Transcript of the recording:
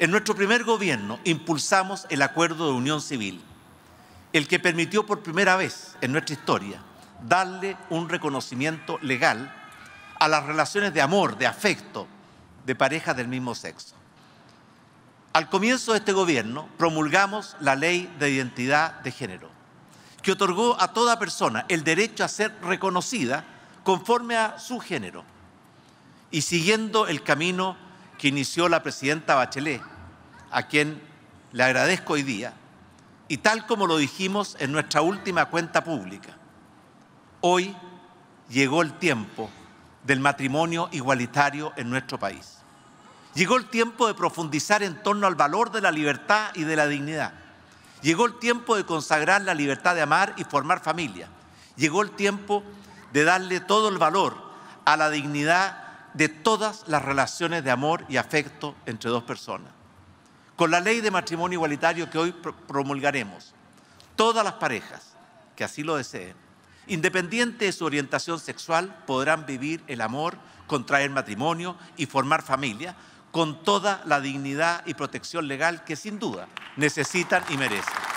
En nuestro primer gobierno impulsamos el acuerdo de unión civil, el que permitió por primera vez en nuestra historia darle un reconocimiento legal a las relaciones de amor, de afecto, de parejas del mismo sexo. Al comienzo de este gobierno promulgamos la ley de identidad de género, que otorgó a toda persona el derecho a ser reconocida conforme a su género y siguiendo el camino que inició la presidenta Bachelet, a quien le agradezco hoy día, y tal como lo dijimos en nuestra última cuenta pública, hoy llegó el tiempo del matrimonio igualitario en nuestro país. Llegó el tiempo de profundizar en torno al valor de la libertad y de la dignidad. Llegó el tiempo de consagrar la libertad de amar y formar familia. Llegó el tiempo de darle todo el valor a la dignidad de todas las relaciones de amor y afecto entre dos personas. Con la ley de matrimonio igualitario que hoy promulgaremos, todas las parejas que así lo deseen, independiente de su orientación sexual, podrán vivir el amor, contraer matrimonio y formar familia con toda la dignidad y protección legal que sin duda necesitan y merecen.